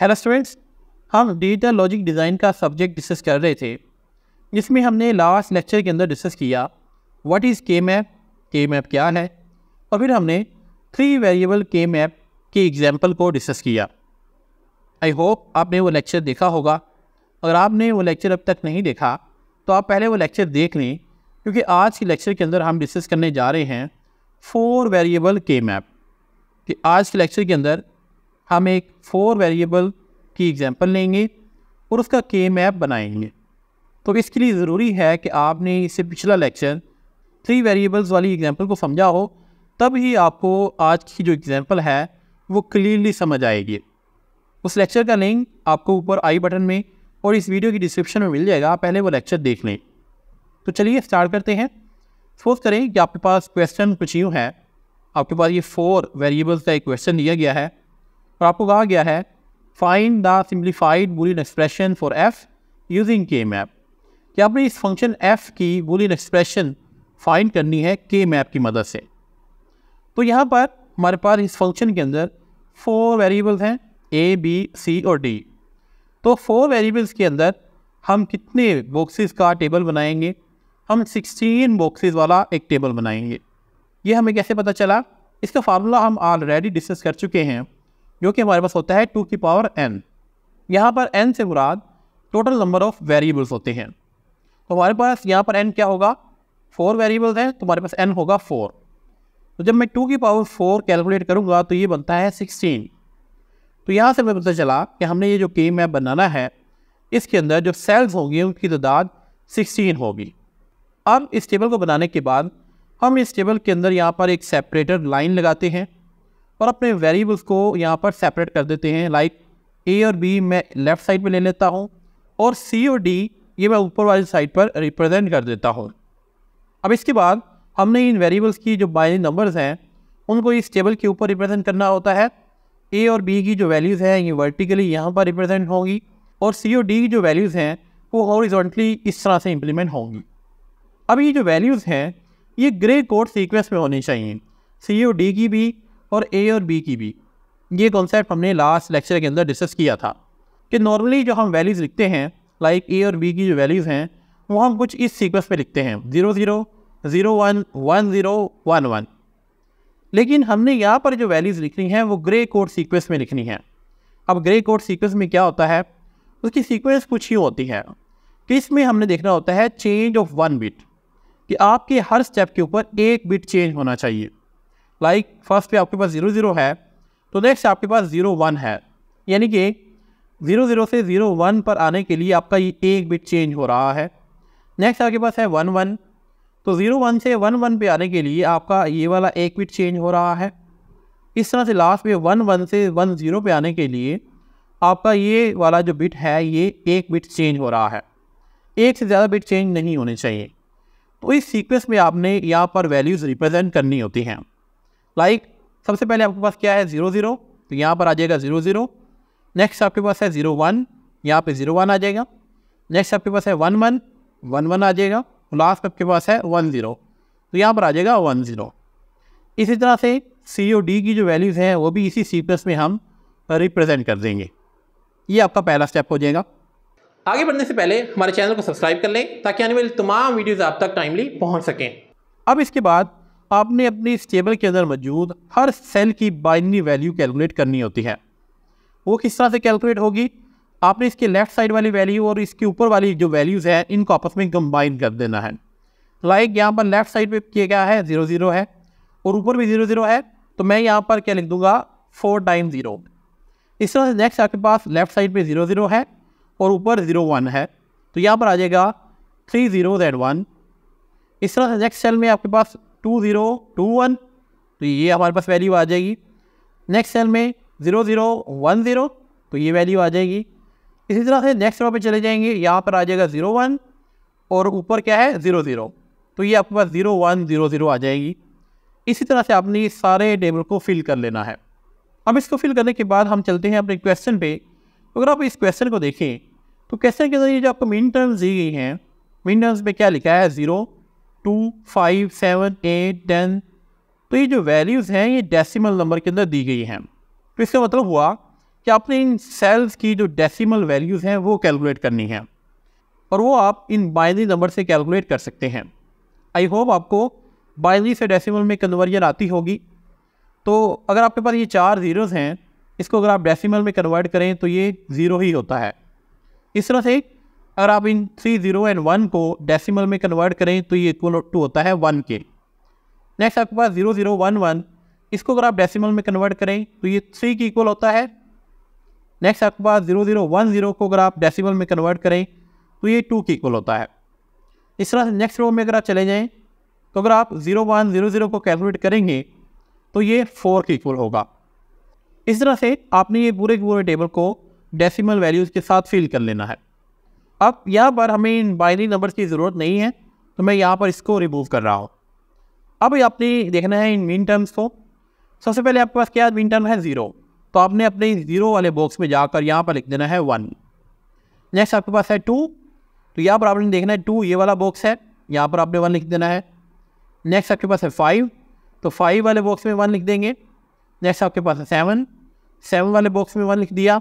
hello students हम digital logic design का subject discuss कर रहे थे जिसमें हमने लास्ट लेक्चर के अंदर डिस्कस किया what is K map K map क्या है और फिर हमने थ्री वेरिएबल के मैप के एग्जाम्पल को डिस्कस किया आई होप आपने वो लेक्चर देखा होगा अगर आपने वो लेक्चर अब तक नहीं देखा तो आप पहले वो लेक्चर देख लें क्योंकि आज के लेक्चर के अंदर हम डिस्कस करने जा रहे हैं फोर वेरिएबल के मैप कि आज के लेक्चर के अंदर हम एक फोर वेरिएबल की एग्जांपल लेंगे और उसका के मैप बनाएंगे तो इसके लिए ज़रूरी है कि आपने इससे पिछला लेक्चर थ्री वेरिएबल्स वाली एग्जांपल को समझा हो तब ही आपको आज की जो एग्जांपल है वो क्लियरली समझ आएगी उस लेक्चर का लिंक आपको ऊपर आई बटन में और इस वीडियो की डिस्क्रिप्शन में मिल जाएगा पहले वो लेक्चर देख लें तो चलिए स्टार्ट करते हैं सपोज करें कि आपके पास क्वेश्चन कुछ यूँ है आपके पास ये फोर वेरिएबल्स का एक क्वेश्चन दिया गया है और तो आपको कहा गया है find the simplified Boolean expression for F using K map कि आपने इस फंक्शन एफ की बुलियन एक्सप्रेशन फाइंड करनी है के मैप की मदद से तो यहाँ पर हमारे पास इस फंक्शन के अंदर फोर वेरिएबल्स हैं ए बी सी और डी तो फोर वेरिएबल्स के अंदर हम कितने बॉक्सेस का टेबल बनाएंगे हम सिक्सटीन बॉक्सेस वाला एक टेबल बनाएंगे ये हमें कैसे पता चला इसका फार्मूला हम ऑलरेडी डिस्कस कर चुके हैं जो कि हमारे पास होता है टू की पावर एन यहाँ पर एन से मुराद टोटल नंबर ऑफ वेरिएबल्स होते हैं तो हमारे पास यहाँ पर एन क्या होगा फोर वेरिएबल्स हैं तो हमारे पास एन होगा फोर तो जब मैं टू की पावर फोर कैलकुलेट करूँगा तो ये बनता है सिक्सटीन तो यहाँ से हमें पता चला कि हमने ये जो के मैप बनाना है इसके अंदर जो सेल्स होंगी उनकी तादाद सिक्सटीन होगी अब इस टेबल को बनाने के बाद हम इस टेबल के अंदर यहाँ पर एक सेपरेटर लाइन लगाते हैं और अपने वेरिएबल्स को यहाँ पर सेपरेट कर देते हैं लाइक ए और बी मैं लेफ़्ट साइड में ले लेता हूँ और सी और डी ये मैं ऊपर वाली साइड पर रिप्रेजेंट कर देता हूँ अब इसके बाद हमने इन वेरिएबल्स की जो बाइनरी नंबर्स हैं उनको इस टेबल के ऊपर रिप्रेजेंट करना होता है ए और बी की जो वैल्यूज़ हैं ये वर्टिकली यहाँ पर रिप्रेजेंट होंगी और सी और डी की जो वैल्यूज़ हैं वो हॉरिजॉन्टली इस तरह से इम्प्लीमेंट होंगी अब ये जो वैल्यूज़ हैं ये ग्रे कोड सीक्वेंस में होनी चाहिए सी और डी की भी और ए और बी की भी ये कॉन्सेप्ट हमने लास्ट लेक्चर के अंदर डिस्कस किया था कि नॉर्मली जो हम वैल्यूज़ लिखते हैं लाइक ए और बी की जो वैल्यूज़ हैं वो हम कुछ इस सीक्वेंस में लिखते हैं zero zero zero one one zero one one लेकिन हमने यहाँ पर जो वैल्यूज़ लिखनी है वो ग्रे कोड सीक्वेंस में लिखनी है अब ग्रे कोड सीक्वेंस में क्या होता है उसकी सीक्वेंस कुछ ही होती है कि इसमें हमने देखना होता है चेंज ऑफ वन बिट कि आपके हर स्टेप के ऊपर एक बिट चेंज होना चाहिए लाइक like, फर्स्ट पे आपके पास ज़ीरो ज़ीरो है तो नेक्स्ट आपके पास ज़ीरो वन है यानी कि ज़ीरो ज़ीरो से ज़ीरो वन पर आने के लिए आपका ये एक बिट चेंज हो रहा है नेक्स्ट आपके पास है वन वन तो ज़ीरो वन से वन वन पे आने के लिए आपका ये वाला एक बिट चेंज हो रहा है इस तरह से लास्ट में वन वन से वन ज़ीरो पे आने के लिए आपका ये वाला जो बिट है ये एक बिट चेंज हो रहा है एक से ज़्यादा बिट चेंज नहीं होने चाहिए तो इस सीक्वेंस में आपने यहाँ पर वैल्यूज़ रिप्रेजेंट करनी होती हैं लाइक सबसे पहले आपके पास क्या है ज़ीरो ज़ीरो तो यहाँ पर आ जाएगा ज़ीरो ज़ीरो नेक्स्ट आपके पास है ज़ीरो वन यहाँ पर ज़ीरो वन आ जाएगा नेक्स्ट आपके पास है वन वन वन वन आ जाएगा लास्ट आपके पास है वन ज़ीरो तो यहाँ पर आ जाएगा वन ज़ीरो इसी तरह से सी ओ डी की जो वैल्यूज़ हैं वो भी इसी सीक्वेंस में हम रिप्रेजेंट कर देंगे ये आपका पहला स्टेप हो जाएगा आगे बढ़ने से पहले हमारे चैनल को सब्सक्राइब कर लें ताकि आने वाली तमाम वीडियोज़ आप तक टाइमली पहुँच सकें अब इसके बाद आपने अपनी इस टेबल के अंदर मौजूद हर सेल की बाइनरी वैल्यू कैलकुलेट करनी होती है वो किस तरह से कैलकुलेट होगी आपने इसके लेफ़्ट साइड वाली वैल्यू और इसके ऊपर वाली जो वैल्यूज़ हैं इनको आपस में कंबाइन कर देना है लाइक यहाँ पर लेफ़्ट साइड पर किया गया है ज़ीरो ज़ीरो है और ऊपर भी ज़ीरो ज़ीरो है तो मैं यहाँ पर क्या लिख दूँगा फोर टाइम ज़ीरो इस तरह से नेक्स्ट आपके पास लेफ़्ट साइड पर ज़ीरो ज़ीरो है और ऊपर ज़ीरो वन है तो यहाँ पर आ जाएगा थ्री ज़ीरो ज़ेड वन इस तरह से नेक्स्ट सेल में आपके पास टू ज़ीरो टू वन तो ये हमारे पास वैल्यू आ जाएगी नेक्स्ट सेल में ज़ीरो ज़ीरो वन ज़ीरो तो ये वैल्यू आ जाएगी इसी तरह से नेक्स्ट रो पे चले जाएंगे यहाँ पर आ जाएगा ज़ीरो वन और ऊपर क्या है ज़ीरो ज़ीरो तो ये आपके पास ज़ीरो वन ज़ीरो ज़ीरो आ जाएगी इसी तरह से आपने सारे टेबल को फिल कर लेना है अब इसको फिल करने के बाद हम चलते हैं अपने क्वेश्चन पे अगर आप इस क्वेश्चन को देखें तो क्वेश्चन के जरिए जो आपको मिन टर्म्स दी गई हैं मिन टर्म्स पर क्या लिखा है zero two five seven eight ten तो ये जो वैल्यूज़ हैं ये डेसिमल नंबर के अंदर दी गई हैं तो इसका मतलब हुआ कि आपने इन सेल्स की जो डेसिमल वैल्यूज़ हैं वो कैलकुलेट करनी है और वो आप इन बाइनरी नंबर से कैलकुलेट कर सकते हैं आई होप आपको बाइनरी से डेसिमल में कन्वर्जन आती होगी तो अगर आपके पास ये चार ज़ीरोज़ हैं इसको अगर आप डेसिमल में कन्वर्ट करें तो ये ज़ीरो ही होता है इस तरह से अगर आप इन थ्री जीरो एंड वन को डेसिमल में कन्वर्ट करें तो ये इक्वल टू होता है वन के नेक्स्ट आपके पास जीरो जीरो वन वन इसको अगर आप डेसिमल में कन्वर्ट करें तो ये थ्री के इक्वल होता है नेक्स्ट आपके पास जीरो जीरो वन जीरो को अगर आप डेसिमल में कन्वर्ट करें तो ये टू के इक्वल होता है इस तरह से नेक्स्ट रो में अगर आप चले जाएँ तो अगर आप जीरो वन जीरो जीरो को कैलकुलेट करेंगे तो ये फोर के इक्वल होगा इस तरह से आपने ये पूरे पूरे टेबल को डेसिमल वैल्यूज़ के साथ फिल कर लेना है अब यहाँ पर हमें इन बाइनरी नंबर्स की ज़रूरत नहीं है तो मैं यहाँ पर इसको रिमूव कर रहा हूँ अब आपने देखना है इन मीन टर्म्स को सबसे पहले आपके पास क्या मीन टर्म है ज़ीरो तो आपने अपने ज़ीरो वाले बॉक्स में जाकर यहाँ पर लिख देना है वन नेक्स्ट आपके पास है टू तो यहाँ पर आपने देखना है टू ये वाला बॉक्स है यहाँ पर आपने वन लिख देना है नेक्स्ट आपके पास है फाइव तो फाइव वाले बॉक्स में वन लिख देंगे नेक्स्ट आपके पास है सेवन सेवन वाले बॉक्स में वन लिख दिया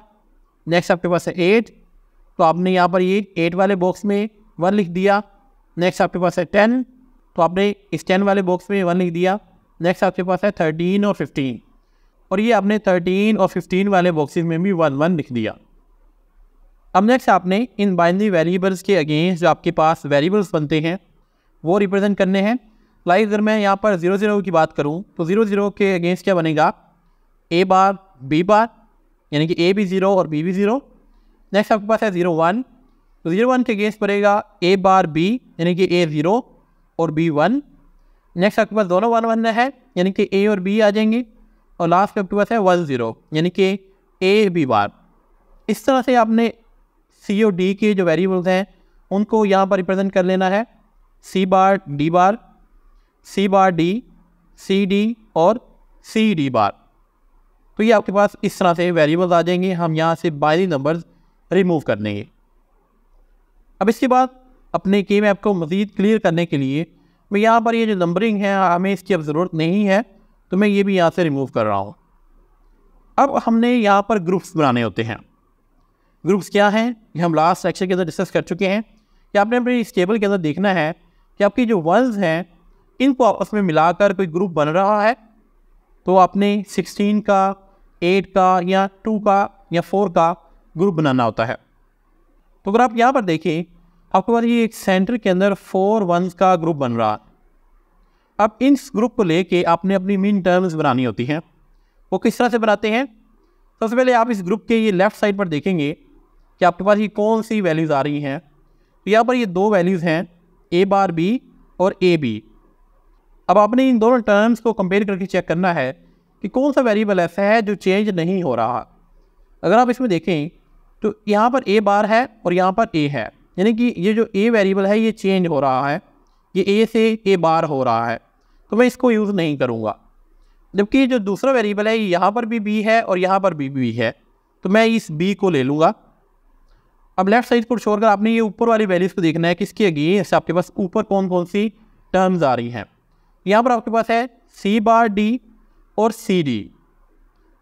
नेक्स्ट आपके पास है एट तो आपने यहाँ पर ये एट वाले बॉक्स में वन लिख दिया नेक्स्ट आपके पास है टेन तो आपने इस टेन वाले बॉक्स में वन लिख दिया नेक्स्ट आपके पास है थर्टीन और फिफ्टीन और ये आपने थर्टीन और फिफ्टीन वाले बॉक्सेस में भी वन वन लिख दिया अब नेक्स्ट आपने इन बाइनरी वेरिएबल्स के अगेंस्ट जो आपके पास वेरिएबल्स बनते हैं वो रिप्रेजेंट करने हैं लाइक अगर मैं यहाँ पर ज़ीरो ज़ीरो की बात करूँ तो ज़ीरो ज़ीरो के अगेंस्ट क्या बनेगा ए बार बी बार यानी कि ए भी ज़ीरो और बी भी ज़ीरो नेक्स्ट आपके पास है जीरो वन तो जीरो वन के अगेंस्ट पड़ेगा ए बार बी यानी कि ए ज़ीरो और बी वन नेक्स्ट आपके पास दोनों वन वन है यानी कि ए और बी आ जाएंगे और लास्ट आपके पास है वन ज़ीरो यानी कि ए बी बार इस तरह से आपने सी और डी के जो वेरिएबल्स हैं उनको यहाँ पर रिप्रेजेंट कर लेना है C bar D bar C bar D C D और सी डी बार तो ये आपके पास इस तरह से वेरिएबल्स आ जाएंगे हम यहाँ से बाइनरी नंबर्स रिमूव कर देंगे अब इसके बाद अपने के मैप को मज़ीद क्लियर करने के लिए मैं यहाँ पर ये जो नंबरिंग है हमें इसकी अब ज़रूरत नहीं है तो मैं ये भी यहाँ से रिमूव कर रहा हूँ अब हमने यहाँ पर ग्रुप्स बनाने होते हैं ग्रुप्स क्या हैं ये हम लास्ट सेक्शन के अंदर डिस्कस कर चुके हैं कि आपने अपने इस टेबल के अंदर देखना है कि आपकी जो वर्ल्स हैं इनको आपस में मिलाकर कोई ग्रुप बन रहा है तो आपने 16 का 8 का या 2 का या 4 का ग्रुप बनाना होता है तो अगर आप यहाँ पर देखें आपके पास ये एक सेंटर के अंदर फोर वंस का ग्रुप बन रहा अब इन ग्रुप को लेके आपने अपनी मिन टर्म्स बनानी होती हैं वो किस तरह से बनाते हैं सबसे पहले आप इस ग्रुप के ये लेफ्ट साइड पर देखेंगे कि आपके पास ये कौन सी वैल्यूज़ आ रही हैं तो यहाँ पर ये दो वैल्यूज़ हैं ए बार बी और ए बी अब आपने इन दोनों टर्म्स को कंपेयर करके चेक करना है कि कौन सा वेरिएबल ऐसा है जो चेंज नहीं हो रहा अगर आप इसमें देखें तो यहाँ पर ए बार है और यहाँ पर ए है यानी कि ये जो ए वेरिएबल है ये चेंज हो रहा है ये ए से ए बार हो रहा है तो मैं इसको यूज़ नहीं करूँगा जबकि जो दूसरा वेरिएबल है ये यहाँ पर भी बी है और यहाँ पर भी बी है तो मैं इस बी को ले लूँगा अब लेफ्ट साइड को छोड़कर आपने ये ऊपर वाली वैल्यूज़ को देखना है कि इसके अगेंस्ट आपके पास ऊपर कौन कौन सी टर्म्स आ रही हैं यहाँ पर आपके पास है सी बार डी और सी डी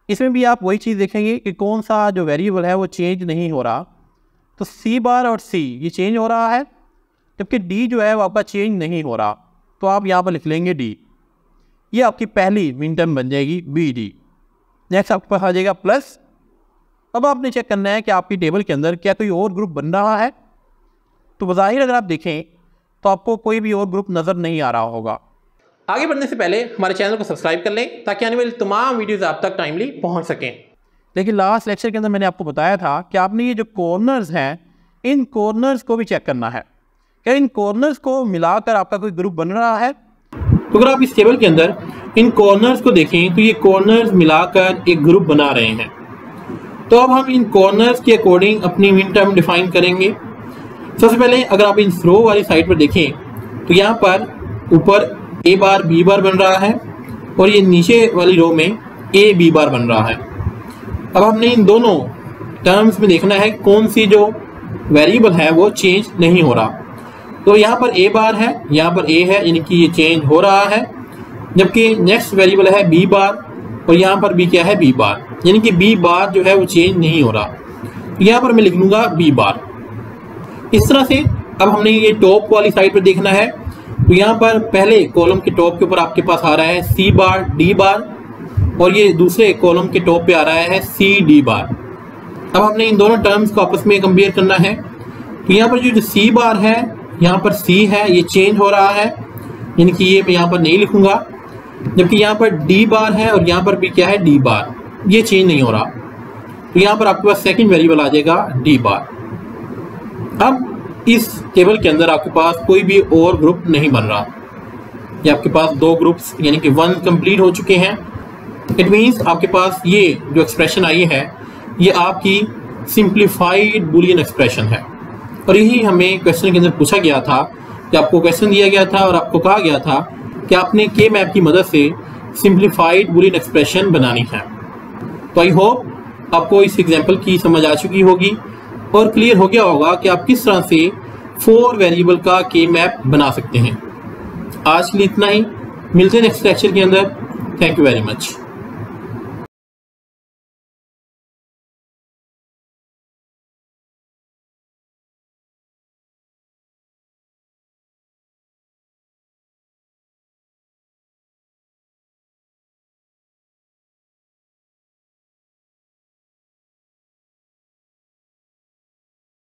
इसमें भी आप वही चीज़ देखेंगे कि कौन सा जो वेरिएबल है वो चेंज नहीं हो रहा तो सी बार और सी ये चेंज हो रहा है जबकि डी जो है वो आपका चेंज नहीं हो रहा तो आप यहाँ पर लिख लेंगे डी ये आपकी पहली मिन टर्म बन जाएगी बी डी नेक्स्ट आपके पास आ जाएगा प्लस अब आपने चेक करना है कि आपकी टेबल के अंदर क्या कोई और ग्रुप बन रहा है तो बाहिर अगर आप देखें तो आपको कोई भी और ग्रुप नज़र नहीं आ रहा होगा आगे बढ़ने से पहले हमारे चैनल को सब्सक्राइब कर लें ताकि आने वाली तमाम वीडियोस आप तक टाइमली पहुँच सकें लेकिन लास्ट लेक्चर के अंदर मैंने आपको बताया था कि आपने ये जो कॉर्नर्स हैं इन कॉर्नर्स को भी चेक करना है क्या इन कॉर्नर्स को मिलाकर आपका कोई ग्रुप बन रहा है तो अगर आप इस टेबल के अंदर इन कॉर्नर्स को देखें तो ये कॉर्नर्स मिलाकर एक ग्रुप बना रहे हैं तो अब हम इन कॉर्नर्स के अकॉर्डिंग अपनी मिन टर्म डिफाइन करेंगे सबसे पहले अगर आप इन स्लो वाली साइड पर देखें तो यहाँ पर ऊपर ए बार बी बार बन रहा है और ये नीचे वाली रो में ए बी बार बन रहा है अब हमने इन दोनों टर्म्स में देखना है कौन सी जो वेरिएबल है वो चेंज नहीं हो रहा तो यहाँ पर ए बार है यहाँ पर ए है यानी कि ये चेंज हो रहा है जबकि नेक्स्ट वेरिएबल है बी बार और यहाँ पर बी क्या है बी बार यानी कि बी बार जो है वो चेंज नहीं हो रहा तो यहाँ पर मैं लिख लूँगा बी बार इस तरह से अब हमने ये टॉप वाली साइड पर देखना है तो यहाँ पर पहले कॉलम के टॉप के ऊपर आपके पास आ रहा है सी बार डी बार और ये दूसरे कॉलम के टॉप पे आ रहा है सी डी बार अब हमने इन दोनों टर्म्स को आपस में कंपेयर करना है तो यहाँ पर जो जो सी बार है यहाँ पर सी है ये चेंज हो रहा है यानी कि ये मैं यहाँ पर नहीं लिखूँगा जबकि यहाँ पर डी बार है और यहाँ पर भी क्या है डी बार ये चेंज नहीं हो रहा तो यहाँ पर आपके पास सेकेंड वेरिएबल आ जाएगा डी बार अब इस टेबल के अंदर आपके पास कोई भी और ग्रुप नहीं बन रहा ये आपके पास दो ग्रुप्स यानी कि वन कंप्लीट हो चुके हैं इट मीन्स आपके पास ये जो एक्सप्रेशन आई है ये आपकी सिंप्लीफाइड बुलियन एक्सप्रेशन है और यही हमें क्वेश्चन के अंदर पूछा गया था कि आपको क्वेश्चन दिया गया था और आपको कहा गया था कि आपने के मैप की मदद से सिंप्लीफाइड बुलियन एक्सप्रेशन बनानी है तो आई होप आपको इस एग्जाम्पल की समझ आ चुकी होगी और क्लियर हो गया होगा कि आप किस तरह से फोर वेरिएबल का के मैप बना सकते हैं आज के लिए इतना ही मिलते हैं नेक्स्ट लेक्चर के अंदर थैंक यू वेरी मच